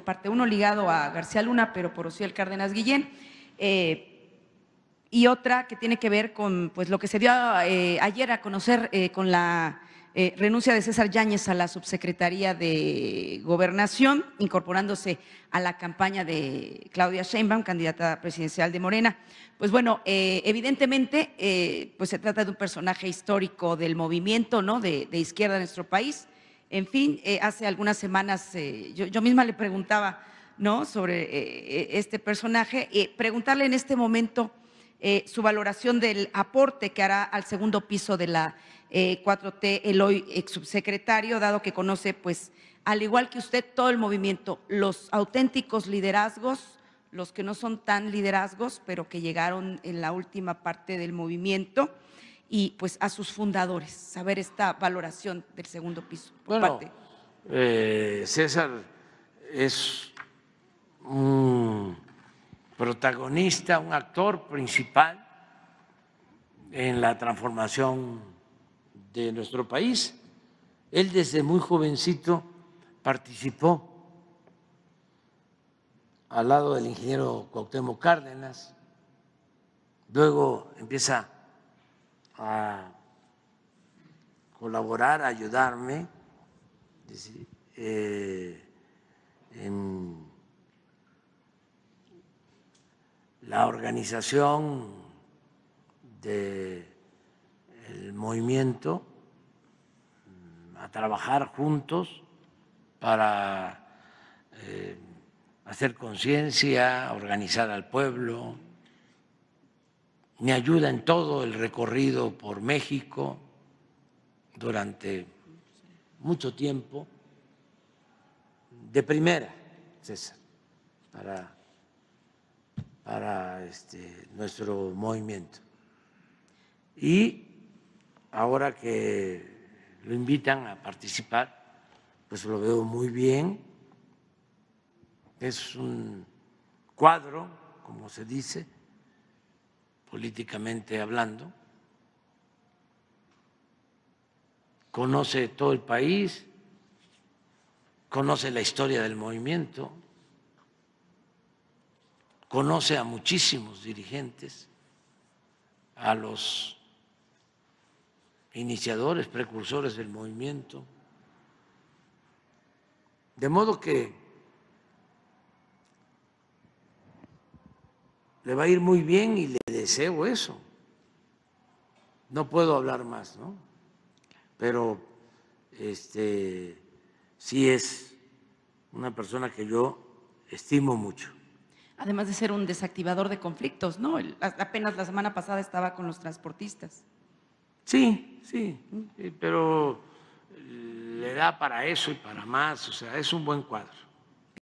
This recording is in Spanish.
parte, uno ligado a García Luna, pero por el Cárdenas Guillén, eh, y otra que tiene que ver con pues, lo que se dio eh, ayer a conocer eh, con la renuncia de César Yáñez a la subsecretaría de Gobernación, incorporándose a la campaña de Claudia Sheinbaum, candidata presidencial de Morena. Pues bueno, evidentemente pues se trata de un personaje histórico del movimiento ¿no? de, de izquierda en nuestro país en fin, eh, hace algunas semanas eh, yo, misma le preguntaba ¿no? sobre eh, este personaje, preguntarle en este momento su valoración del aporte que hará al segundo piso de la 4T el hoy ex subsecretario, dado que conoce, pues, al igual que usted, todo el movimiento, los auténticos liderazgos, los que no son tan liderazgos, pero que llegaron en la última parte del movimiento y pues a sus fundadores, saber esta valoración del segundo piso. Eh, César es un protagonista, un actor principal en la transformación de nuestro país. Él desde muy jovencito participó al lado del ingeniero Cuauhtémoc Cárdenas, luego empieza a colaborar, a ayudarme eh, en la organización del movimiento, mm, a trabajar juntos para eh, hacer conciencia, organizar al pueblo me ayuda en todo el recorrido por México durante mucho tiempo, de primera, César, para, para este, nuestro movimiento. Y ahora que lo invitan a participar, pues lo veo muy bien. Es un cuadro, como se dice, políticamente hablando, conoce todo el país, conoce la historia del movimiento, conoce a muchísimos dirigentes, a los iniciadores, precursores del movimiento. De modo que le va a ir muy bien y le deseo eso. No puedo hablar más, ¿no? Pero este sí es una persona que yo estimo mucho. Además de ser un desactivador de conflictos, ¿no? apenas la semana pasada estaba con los transportistas. Sí, sí, pero le da para eso y para más, o sea, es un buen cuadro.